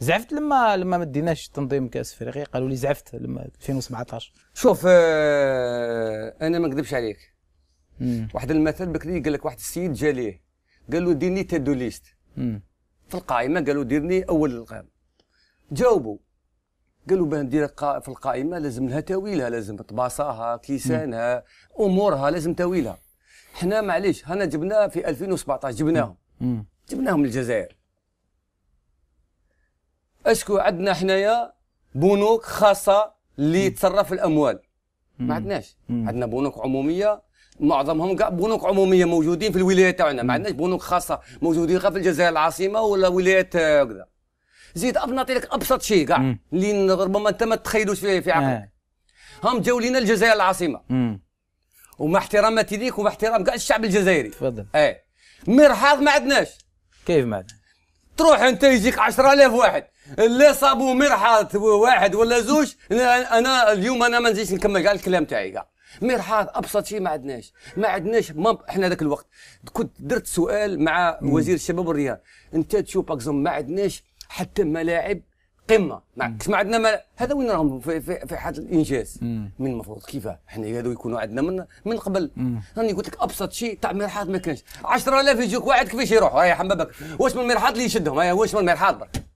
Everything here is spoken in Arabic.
زعفت لما لما ما ديناش تنظيم كاس افريقيا قالوا لي زعفت لما 2017 شوف آه انا ما نكذبش عليك مم. واحد المثل بكري قال لك واحد السيد جا ليه قال له ديرني تادو ليست في القائمه قالوا ديرني اول القائمه جاوبوا قالوا باه ندير في القائمه لازم لها تاويلها لازم طباصاها كيسانها امورها لازم تاويلها حنا معليش هنا جبنا في 2017 جبناهم مم. جبناهم للجزائر اسكو عندنا حنايا بنوك خاصه اللي تصرف الاموال ما عندناش عندنا بنوك عموميه معظمهم كاع بنوك عموميه موجودين في الولايات تاعنا ما عندناش بنوك خاصه موجودين غير في الجزائر العاصمه ولا ولايات هكذا آه، زيد نعطي لك ابسط شيء كاع اللي ربما انت ما تتخيلوش في, في عقلك آه. هم جاو لينا الجزائر العاصمه ومع احتراماتي ليك ومع احترام كاع الشعب الجزائري تفضل ايه مرحاض ما عندناش كيف ما عندناش تروح انت يجيك 10000 واحد اللي صابوا مرحاض واحد ولا زوج انا اليوم انا ما نزيدش نكمل كاع الكلام تاعي كاع مرحاض ابسط شيء ما عندناش ما عندناش ما احنا ذاك الوقت كنت درت سؤال مع وزير الشباب والرياضه انت تشوف اكزوم ما عندناش حتى ملاعب قمه ما ما عندنا ما هذا وين راهم في, في, في حاله الانجاز من المفروض كيفاه حنا هذو يكونوا عندنا من من قبل راني قلت لك ابسط شيء تاع مرحاض ما كانش 10000 يجوك واحد كيفاش يروحوا هيا حبابك واش من مرحاض اللي يشدهم واش من مرحاض برك